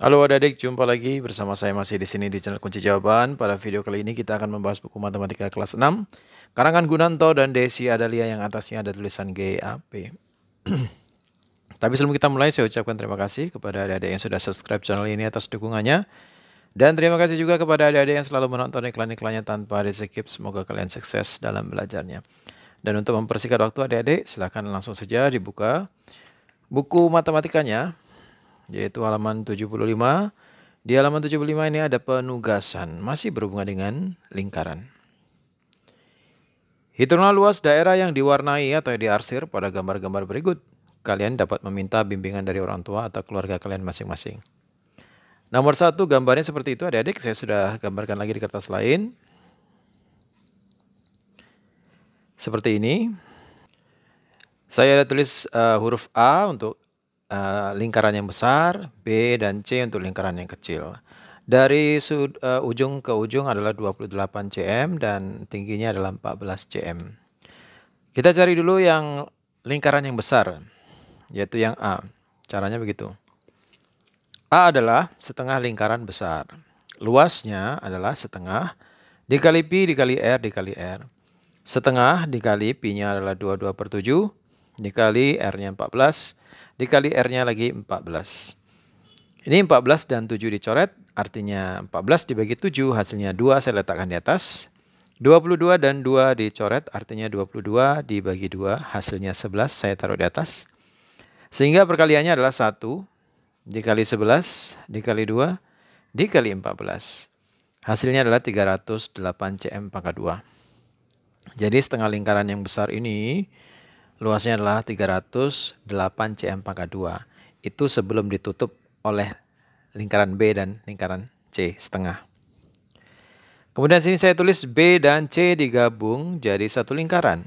Halo adik-adik, jumpa lagi bersama saya masih di sini di channel Kunci Jawaban. Pada video kali ini kita akan membahas buku matematika kelas 6 karangan Gunanto dan Desi Adalia yang atasnya ada tulisan GAP. Tapi sebelum kita mulai saya ucapkan terima kasih kepada adik-adik yang sudah subscribe channel ini atas dukungannya. Dan terima kasih juga kepada adik-adik yang selalu menonton iklan-iklannya tanpa di skip. Semoga kalian sukses dalam belajarnya. Dan untuk mempersingkat waktu adik-adik, silahkan langsung saja dibuka buku matematikanya yaitu halaman 75. Di halaman 75 ini ada penugasan, masih berhubungan dengan lingkaran. Hitunglah luas daerah yang diwarnai atau yang diarsir pada gambar-gambar berikut. Kalian dapat meminta bimbingan dari orang tua atau keluarga kalian masing-masing. Nomor satu gambarnya seperti itu adik-adik, saya sudah gambarkan lagi di kertas lain. Seperti ini. Saya ada tulis uh, huruf A untuk uh, lingkaran yang besar, B dan C untuk lingkaran yang kecil. Dari sud, uh, ujung ke ujung adalah 28 cm dan tingginya adalah 14 cm. Kita cari dulu yang lingkaran yang besar, yaitu yang A. Caranya begitu. A adalah setengah lingkaran besar. Luasnya adalah setengah dikali pi dikali r dikali r. Setengah dikali pi-nya adalah 22 per 7 dikali R-nya 14 dikali R-nya lagi 14. Ini 14 dan 7 dicoret artinya 14 dibagi 7 hasilnya 2 saya letakkan di atas. 22 dan 2 dicoret artinya 22 dibagi 2 hasilnya 11 saya taruh di atas. Sehingga perkaliannya adalah 1 dikali 11 dikali 2 dikali 14. Hasilnya adalah 308 cm pangkat 2. Jadi setengah lingkaran yang besar ini luasnya adalah 308 cm pangkat 2. Itu sebelum ditutup oleh lingkaran B dan lingkaran C setengah. Kemudian sini saya tulis B dan C digabung jadi satu lingkaran.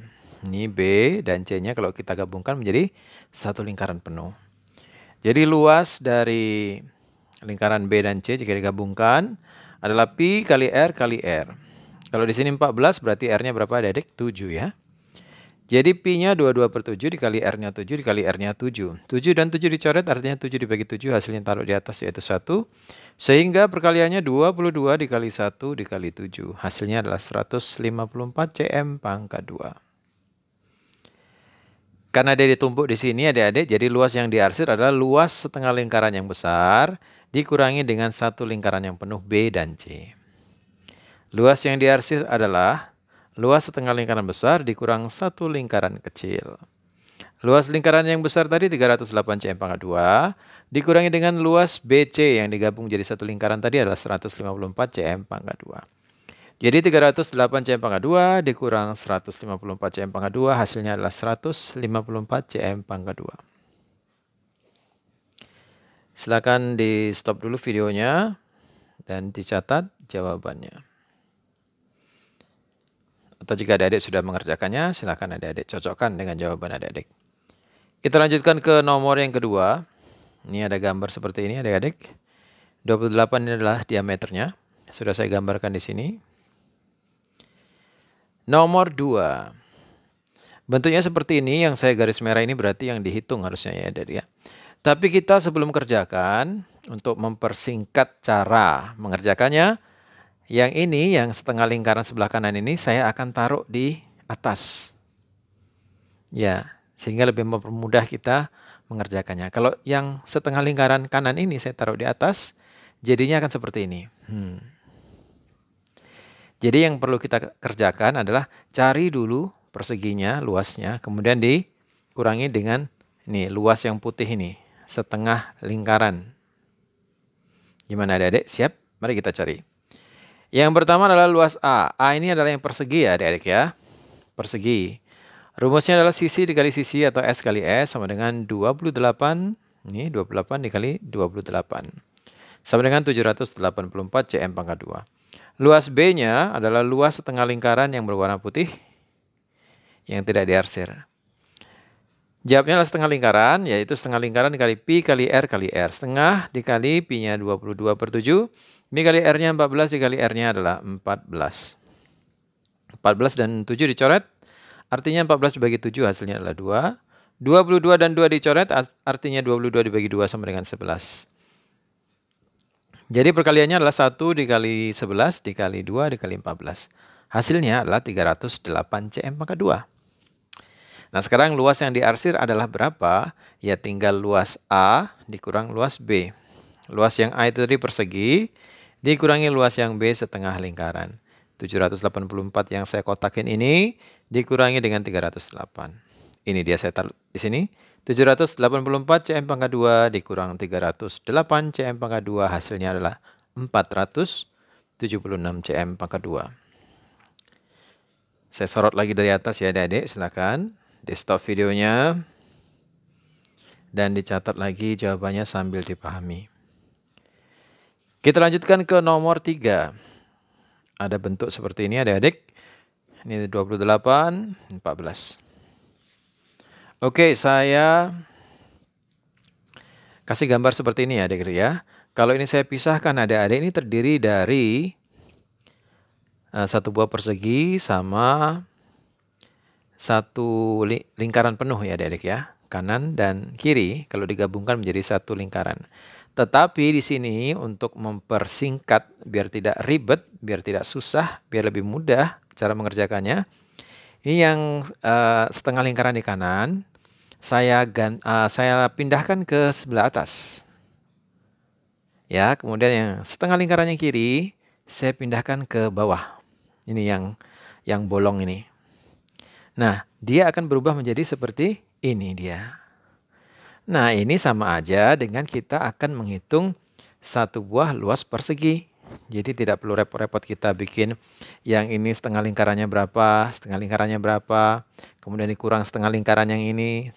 Ini B dan C-nya kalau kita gabungkan menjadi satu lingkaran penuh. Jadi luas dari lingkaran B dan C jika digabungkan adalah Pi kali R kali R. Kalau di sini 14 berarti R-nya berapa adik 7 ya. Jadi P-nya 22 per 7 dikali R-nya 7 dikali R-nya 7. 7 dan 7 dicoret artinya 7 dibagi 7 hasilnya taruh di atas yaitu 1. Sehingga perkaliannya 22 dikali 1 dikali 7. Hasilnya adalah 154 cm pangkat 2. Karena dia ditumpuk di sini adik-adik, jadi luas yang diarsir adalah luas setengah lingkaran yang besar dikurangi dengan satu lingkaran yang penuh B dan C. Luas yang diarsir adalah Luas setengah lingkaran besar dikurang satu lingkaran kecil. Luas lingkaran yang besar tadi 308 cm pangkat 2 dikurangi dengan luas BC yang digabung jadi satu lingkaran tadi adalah 154 cm pangkat 2. Jadi 308 cm pangkat 2 dikurang 154 cm pangkat 2 hasilnya adalah 154 cm pangkat 2. Silakan di stop dulu videonya dan dicatat jawabannya. Atau jika adik-adik sudah mengerjakannya, silakan adik-adik cocokkan dengan jawaban adik-adik. Kita lanjutkan ke nomor yang kedua. Ini ada gambar seperti ini adik-adik. 28 ini adalah diameternya. Sudah saya gambarkan di sini. Nomor 2. Bentuknya seperti ini, yang saya garis merah ini berarti yang dihitung harusnya ya adik ya. Tapi kita sebelum kerjakan, untuk mempersingkat cara mengerjakannya, yang ini, yang setengah lingkaran sebelah kanan ini, saya akan taruh di atas. Ya, sehingga lebih mempermudah kita mengerjakannya. Kalau yang setengah lingkaran kanan ini saya taruh di atas, jadinya akan seperti ini. Hmm. Jadi yang perlu kita kerjakan adalah cari dulu perseginya, luasnya, kemudian dikurangi dengan ini luas yang putih ini, setengah lingkaran. Gimana adik-adik? Siap? Mari kita cari. Yang pertama adalah luas A. A ini adalah yang persegi ya adik-adik ya. Persegi. Rumusnya adalah sisi dikali sisi atau S kali S sama dengan 28. Ini 28 dikali 28. Sama dengan 784 cm pangkat 2. Luas B-nya adalah luas setengah lingkaran yang berwarna putih yang tidak diarsir. Jawabnya adalah setengah lingkaran, yaitu setengah lingkaran dikali pi kali r kali r. Setengah dikali pi-nya 22 per 7, kali R-nya 14 dikali R-nya adalah 14. 14 dan 7 dicoret, artinya 14 dibagi 7 hasilnya adalah 2. 22 dan 2 dicoret, artinya 22 dibagi 2 sama dengan 11. Jadi perkaliannya adalah 1 dikali 11 dikali 2 dikali 14. Hasilnya adalah 308 cm maka 2. Nah sekarang luas yang diarsir adalah berapa? Ya tinggal luas A dikurang luas B. Luas yang A itu tadi persegi, dikurangi luas yang B setengah lingkaran. 784 yang saya kotakin ini dikurangi dengan 308. Ini dia saya taruh di sini. 784 CM pangkat 2 dikurang 308 CM pangkat 2 hasilnya adalah 476 CM pangkat 2. Saya sorot lagi dari atas ya adik-adik silakan di stop videonya dan dicatat lagi jawabannya sambil dipahami. Kita lanjutkan ke nomor 3. Ada bentuk seperti ini adik-adik. Ini 28, 14. Oke, saya kasih gambar seperti ini ya adik-adik ya. Kalau ini saya pisahkan adik-adik ini terdiri dari eh, satu buah persegi sama satu lingkaran penuh ya adik-adik ya. Kanan dan kiri kalau digabungkan menjadi satu lingkaran. Tetapi di sini untuk mempersingkat biar tidak ribet, biar tidak susah, biar lebih mudah cara mengerjakannya. Ini yang uh, setengah lingkaran di kanan, saya gan, uh, saya pindahkan ke sebelah atas. Ya, kemudian yang setengah lingkarannya kiri, saya pindahkan ke bawah. Ini yang yang bolong ini. Nah, dia akan berubah menjadi seperti ini dia. Nah ini sama aja dengan kita akan menghitung satu buah luas persegi. Jadi tidak perlu repot-repot kita bikin yang ini setengah lingkarannya berapa, setengah lingkarannya berapa, kemudian dikurang setengah lingkaran yang ini.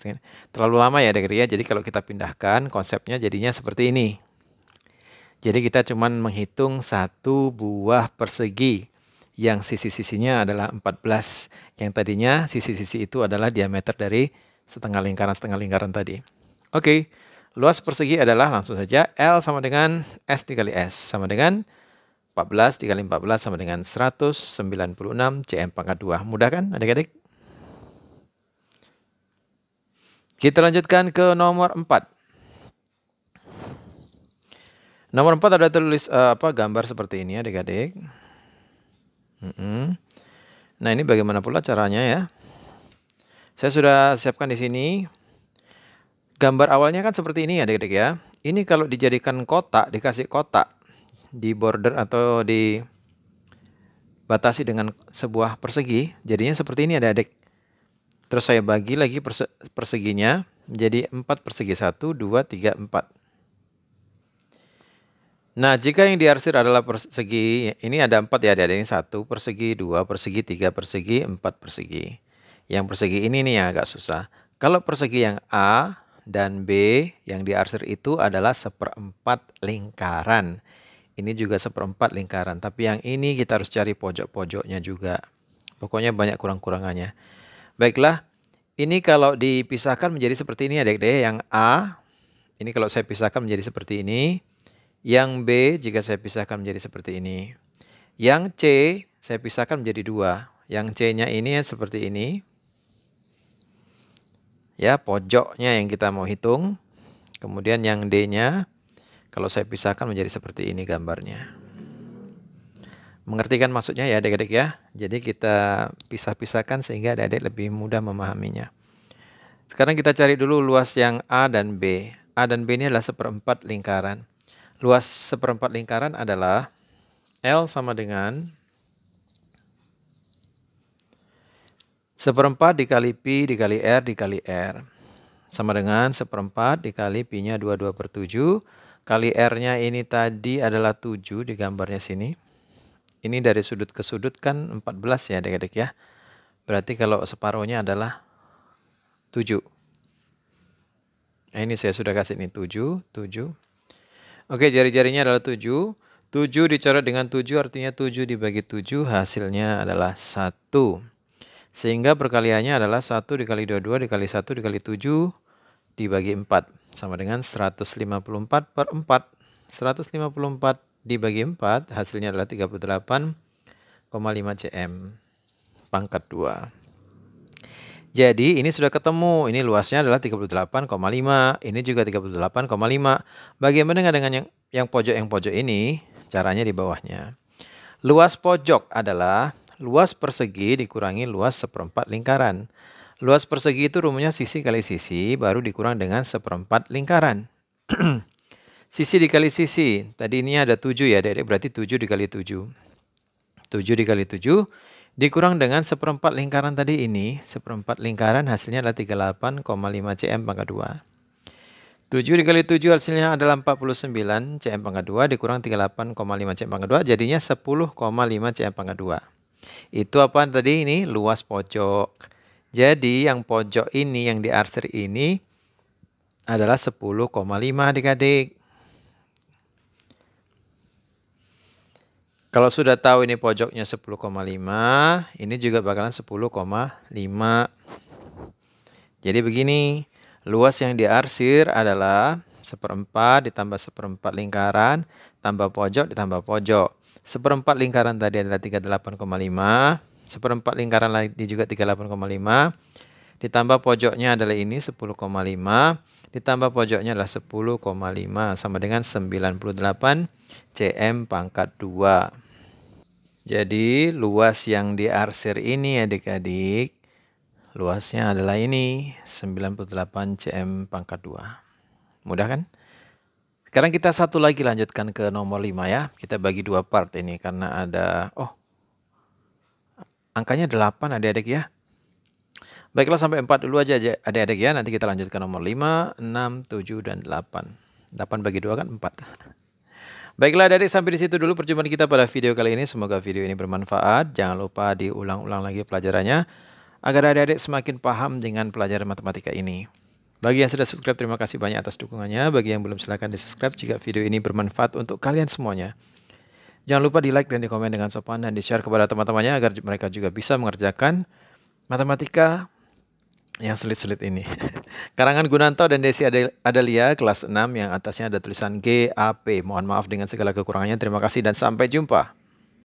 Terlalu lama ya dari ya. Jadi kalau kita pindahkan konsepnya jadinya seperti ini. Jadi kita cuman menghitung satu buah persegi yang sisi-sisinya adalah 14. Yang tadinya sisi-sisi itu adalah diameter dari setengah lingkaran-setengah lingkaran tadi. Oke, luas persegi adalah langsung saja L sama dengan S dikali S sama dengan 14 dikali 14 sama dengan 196 cm pangkat 2. Mudah kan adik-adik? Kita lanjutkan ke nomor 4. Nomor 4 ada tulis uh, apa gambar seperti ini adik-adik. Mm -hmm. Nah ini bagaimana pula caranya ya. Saya sudah siapkan di sini gambar awalnya kan seperti ini ya adik-adik ya. Ini kalau dijadikan kotak, dikasih kotak di border atau di batasi dengan sebuah persegi, jadinya seperti ini adik-adik. Terus saya bagi lagi perse perseginya menjadi 4 persegi 1, 2, 3, 4. Nah, jika yang diarsir adalah persegi, ini ada 4 ya adik-adik. Ini 1 persegi, 2 persegi, 3 persegi, 4 persegi. Yang persegi ini nih yang agak susah. Kalau persegi yang A, dan B yang diarsir itu adalah seperempat lingkaran. Ini juga seperempat lingkaran, tapi yang ini kita harus cari pojok-pojoknya juga. Pokoknya banyak kurang-kurangannya. Baiklah, ini kalau dipisahkan menjadi seperti ini adik-adik. Yang A, ini kalau saya pisahkan menjadi seperti ini. Yang B, jika saya pisahkan menjadi seperti ini. Yang C, saya pisahkan menjadi dua. Yang C-nya ini seperti ini ya pojoknya yang kita mau hitung. Kemudian yang D-nya kalau saya pisahkan menjadi seperti ini gambarnya. Mengertikan maksudnya ya adik-adik ya. Jadi kita pisah-pisahkan sehingga adik-adik lebih mudah memahaminya. Sekarang kita cari dulu luas yang A dan B. A dan B ini adalah seperempat lingkaran. Luas seperempat lingkaran adalah L sama dengan Seperempat dikali Pi dikali R dikali R. Sama dengan seperempat dikali Pi-nya dua per 7. Kali R-nya ini tadi adalah tujuh di gambarnya sini. Ini dari sudut ke sudut kan empat belas ya adik-adik ya. Berarti kalau separuhnya adalah tujuh Nah, ini saya sudah kasih ini tujuh tujuh Oke, jari-jarinya adalah tujuh tujuh dicoret dengan tujuh artinya tujuh dibagi tujuh hasilnya adalah satu sehingga perkaliannya adalah 1 dikali 22 dikali 1 dikali 7 dibagi 4. Sama dengan 154 per 4. 154 dibagi 4 hasilnya adalah 38,5 cm pangkat 2. Jadi ini sudah ketemu, ini luasnya adalah 38,5, ini juga 38,5. Bagaimana dengan, dengan yang yang pojok yang pojok ini? Caranya di bawahnya. Luas pojok adalah luas persegi dikurangi luas seperempat lingkaran. Luas persegi itu rumusnya sisi kali sisi, baru dikurang dengan seperempat lingkaran. sisi dikali sisi, tadi ini ada 7 ya adik-adik, berarti 7 dikali 7. 7 dikali 7, dikurang dengan seperempat lingkaran tadi ini, seperempat lingkaran hasilnya adalah 38,5 cm pangkat 2. 7 dikali 7 hasilnya adalah 49 cm pangkat 2 dikurang 38,5 cm pangkat 2 jadinya 10,5 cm pangkat 2. Itu apa tadi ini? Luas pojok. Jadi yang pojok ini, yang di arsir ini adalah 10,5 adik-adik. Kalau sudah tahu ini pojoknya 10,5, ini juga bakalan 10,5. Jadi begini, luas yang diarsir adalah seperempat ditambah seperempat lingkaran, tambah pojok ditambah pojok seperempat lingkaran tadi adalah 38,5 seperempat lingkaran lagi juga 38,5 ditambah pojoknya adalah ini 10,5 ditambah pojoknya adalah 10,5 sama dengan 98 cm pangkat 2 jadi luas yang diarsir ini adik-adik luasnya adalah ini 98 cm pangkat 2 mudah kan? Sekarang kita satu lagi lanjutkan ke nomor 5 ya. Kita bagi dua part ini karena ada oh angkanya 8 adik-adik ya. Baiklah sampai 4 dulu aja adik-adik ya. Nanti kita lanjutkan nomor 5, 6, 7 dan 8. 8 bagi 2 kan 4. Baiklah adik-adik sampai di situ dulu perjumpaan kita pada video kali ini. Semoga video ini bermanfaat. Jangan lupa diulang-ulang lagi pelajarannya agar adik-adik semakin paham dengan pelajaran matematika ini. Bagi yang sudah subscribe, terima kasih banyak atas dukungannya. Bagi yang belum, silahkan di-subscribe jika video ini bermanfaat untuk kalian semuanya. Jangan lupa di-like dan di-komen dengan sopan dan di-share kepada teman-temannya agar mereka juga bisa mengerjakan matematika yang sulit-sulit ini. Karangan Gunanto dan Desi Adalia, kelas 6 yang atasnya ada tulisan GAP. Mohon maaf dengan segala kekurangannya. Terima kasih dan sampai jumpa.